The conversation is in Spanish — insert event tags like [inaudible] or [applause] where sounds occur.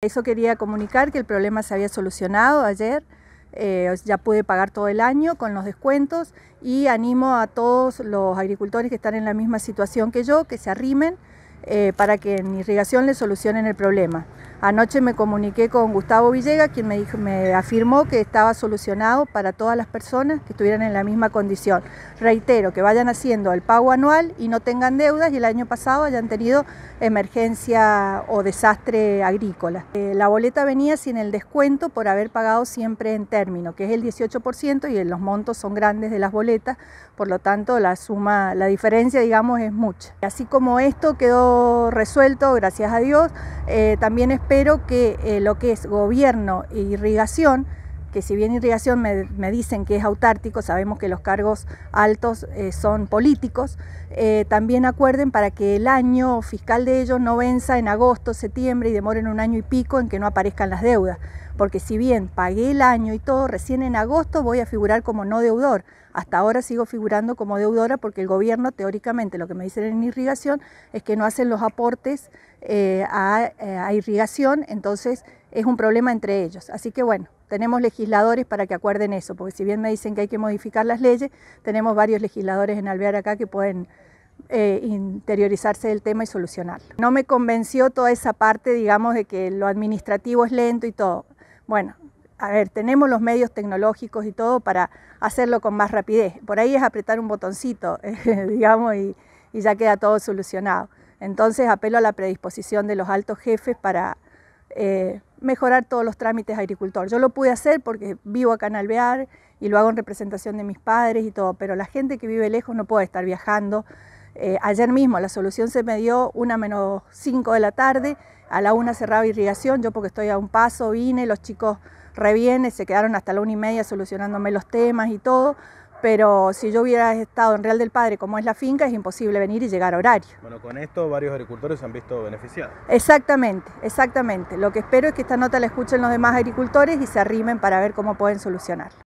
Eso quería comunicar que el problema se había solucionado ayer, eh, ya pude pagar todo el año con los descuentos y animo a todos los agricultores que están en la misma situación que yo que se arrimen eh, para que en irrigación le solucionen el problema. Anoche me comuniqué con Gustavo Villegas, quien me, afirmó que estaba solucionado para todas las personas que estuvieran en la misma condición. Reitero, que vayan haciendo el pago anual y no tengan deudas y el año pasado hayan tenido emergencia o desastre agrícola. Eh, la boleta venía sin el descuento por haber pagado siempre en término, que es el 18% y los montos son grandes de las boletas, por lo tanto la suma, la diferencia digamos es mucha. Así como esto quedó resuelto, gracias a Dios. Eh, también espero que eh, lo que es gobierno e irrigación que si bien irrigación me, dicen que es autártico, sabemos que los cargos altos eh, son políticos, eh, también acuerden para que el año fiscal de ellos no venza en agosto, septiembre y demoren un año y pico en que no aparezcan las deudas. Porque si bien pagué el año y todo, recién en agosto voy a figurar como no deudor. Hasta ahora sigo figurando como deudora porque el gobierno, teóricamente, lo que me dicen en irrigación es que no hacen los aportes eh, a irrigación, entonces es un problema entre ellos. Así que bueno, tenemos legisladores para que acuerden eso, porque si bien me dicen que hay que modificar las leyes, tenemos varios legisladores en Alvear acá que pueden eh, interiorizarse del tema y solucionarlo. No me convenció toda esa parte, digamos, de que lo administrativo es lento y todo. Bueno, a ver, tenemos los medios tecnológicos y todo para hacerlo con más rapidez. Por ahí es apretar un botoncito, [laughs] digamos, y, ya queda todo solucionado. Entonces apelo a la predisposición de los altos jefes para eh, mejorar todos los trámites agricultor. Yo lo pude hacer porque vivo acá en Alvear y lo hago en representación de mis padres y todo, pero la gente que vive lejos no puede estar viajando. Eh, ayer mismo la solución se me dio una menos cinco de la tarde, a la una cerraba irrigación, yo porque estoy a un paso vine, los chicos revienen, se quedaron hasta la una y media solucionándome los temas y todo, pero si yo hubiera estado en Real del Padre, como es la finca, es imposible venir y llegar a horario. Bueno, con esto varios agricultores se han visto beneficiados. Exactamente, exactamente. Lo que espero es que esta nota la escuchen los demás agricultores y se arrimen para ver cómo pueden solucionar.